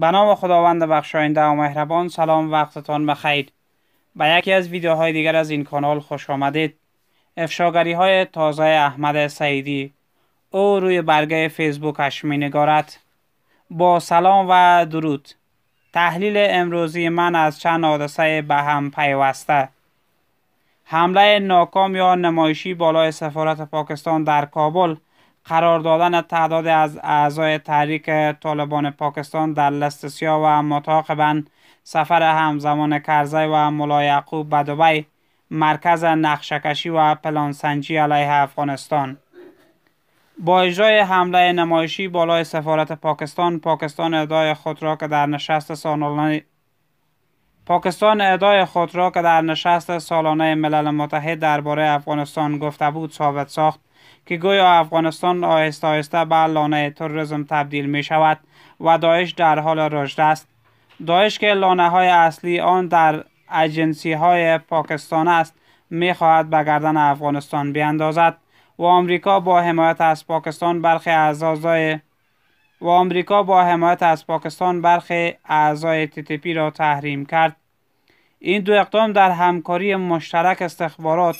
به نام خداوند بخشاینده و مهربان سلام وقتتان بخیر به یکی از ویدیوهای دیگر از این کانال خوش آمدید افشاگری های تازه احمد سعیدی او روی برگه فیسبوکش می نگارد با سلام و درود تحلیل امروزی من از چند حادثه به هم پیوسته حمله ناکام یا نمایشی بالای سفارت پاکستان در کابل قرار دادن تعداد از اعضای تحریک طالبان پاکستان در لستسیا و متاقبا سفر همزمان کرزی و ملا یعقوب به مرکز نقشکشی و پلانسنجی علیه افغانستان با اجرای حمله نمایشی بالای سفارت پاکستان پاکستان ادای خود را که در نشست سالانه پاکستان ادای خود را که در نشست سالانه ملل متحد درباره افغانستان گفته بود ثابت ساخت که گویا افغانستان آهسته آهسته به لانه تروریسم تبدیل می شود و داعش در حال رشد است داعش که لانه های اصلی آن در اجنسی های پاکستان است می خواهد به گردن افغانستان بیاندازد و آمریکا با حمایت از پاکستان برخی و آمریکا با حمایت از پاکستان برخی اعضای تیتیپی را تحریم کرد این دو اقدام در همکاری مشترک استخبارات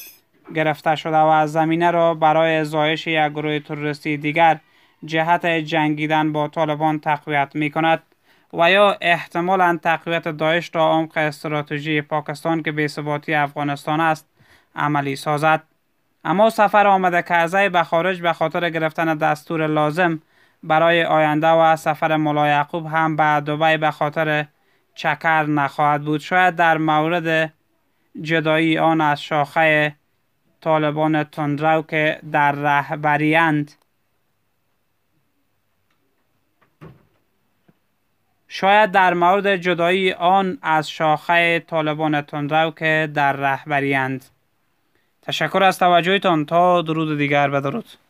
گرفته شده و از زمینه را برای زایش یک گروه تروریستی دیگر جهت جنگیدن با طالبان تقویت می کند و یا احتمالا تقویت داعش تا عمق استراتژی پاکستان که ثباتی افغانستان است عملی سازد اما سفر آمده کرزی به خارج به خاطر گرفتن دستور لازم برای آینده و سفر ملا یعقوب هم به دبی به خاطر چکر نخواهد بود شاید در مورد جدایی آن از شاخه طالبان تندرو که در اند شاید در مورد جدایی آن از شاخه طالبان تندرو که در اند. تشکر از توجهتان تا درود دیگر بدرود